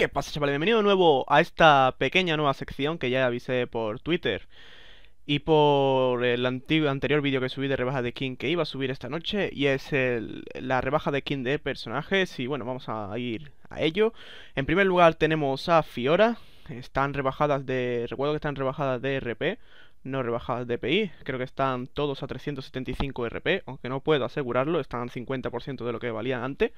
¿Qué pasa, chavales? Bienvenido de nuevo a esta pequeña nueva sección que ya avisé por Twitter y por el anterior vídeo que subí de rebaja de King que iba a subir esta noche y es el, la rebaja de King de personajes y bueno, vamos a ir a ello. En primer lugar tenemos a Fiora, están rebajadas de... recuerdo que están rebajadas de RP, no rebajadas de PI, creo que están todos a 375 RP, aunque no puedo asegurarlo, están al 50% de lo que valían antes.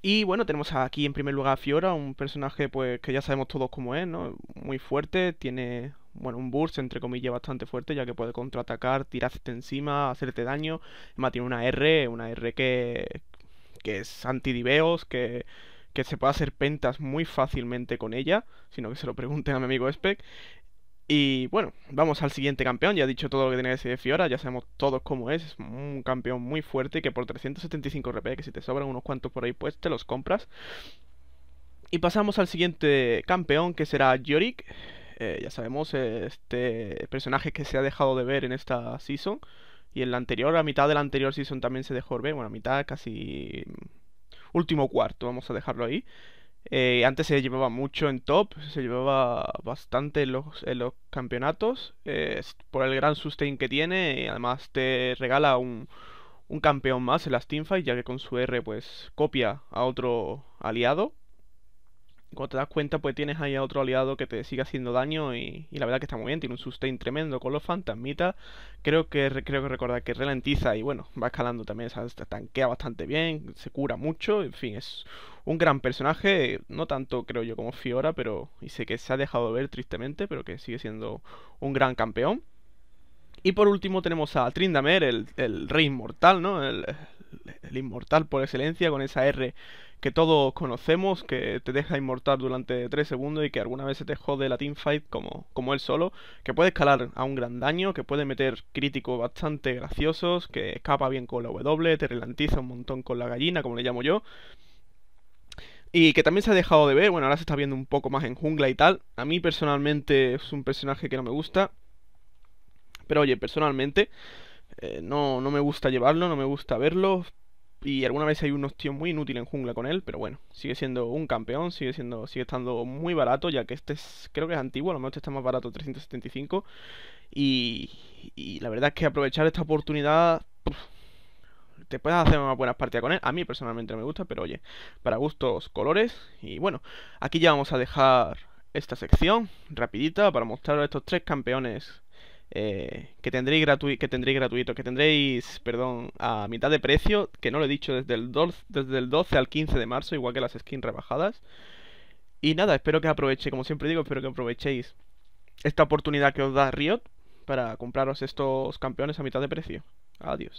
Y bueno, tenemos aquí en primer lugar a Fiora, un personaje pues que ya sabemos todos cómo es, ¿no? Muy fuerte, tiene bueno, un burst entre comillas bastante fuerte, ya que puede contraatacar, tirarte encima, hacerte daño. Además tiene una R, una R que, que es antidiveos, que, que se puede hacer pentas muy fácilmente con ella, sino que se lo pregunten a mi amigo Spec. Y bueno, vamos al siguiente campeón. Ya he dicho todo lo que tiene que decir Fiora, ya sabemos todos cómo es. Es un campeón muy fuerte que por 375 RP, que si te sobran unos cuantos por ahí, pues te los compras. Y pasamos al siguiente campeón, que será Yorick. Eh, ya sabemos, este personaje que se ha dejado de ver en esta season. Y en la anterior, a mitad de la anterior season también se dejó de ver. Bueno, a mitad, casi mm, último cuarto, vamos a dejarlo ahí. Eh, antes se llevaba mucho en top, se llevaba bastante en los, campeonatos eh, por el gran sustain que tiene y además te regala un, campeón más en las teamfights ya que con su R pues copia a otro aliado cuando te das cuenta, pues tienes ahí a otro aliado que te sigue haciendo daño y, la verdad que está muy bien. Tiene un sustain tremendo con los fantasmitas. Creo que creo que recordar que ralentiza y bueno, va escalando también. O tanquea bastante bien, se cura mucho. En fin, es un gran personaje. No tanto creo yo como Fiora, pero y sé que se ha dejado ver tristemente, pero que sigue siendo un gran campeón. Y por último tenemos a Trindamer, el, rey inmortal, ¿no? El, el inmortal por excelencia, con esa R que todos conocemos, que te deja inmortal durante 3 segundos y que alguna vez se te jode la teamfight como, como él solo, que puede escalar a un gran daño, que puede meter críticos bastante graciosos, que escapa bien con la W, te ralentiza un montón con la gallina, como le llamo yo. Y que también se ha dejado de ver, bueno, ahora se está viendo un poco más en jungla y tal. A mí personalmente es un personaje que no me gusta. Pero oye, personalmente eh, no, no me gusta llevarlo, no me gusta verlo. Y alguna vez hay unos tíos muy inútiles en jungla con él, pero bueno, sigue siendo un campeón, sigue siendo sigue estando muy barato, ya que este creo que es antiguo, a lo mejor este está más barato, 375. Y, la verdad es que aprovechar esta oportunidad... te puedes hacer una buenas partidas con él. A mí personalmente no me gusta, pero oye, para gustos, colores. Y bueno, aquí ya vamos a dejar esta sección rapidita para mostrar estos tres campeones eh, que, tendréis que gratuito, que tendréis, perdón, a mitad de precio, que no lo he dicho, desde el, desde el 12 al 15 de marzo, igual que las skins rebajadas. Y nada, espero que aproveche, como siempre digo, espero que aprovechéis esta oportunidad que os da Riot para compraros estos campeones a mitad de precio. Adiós.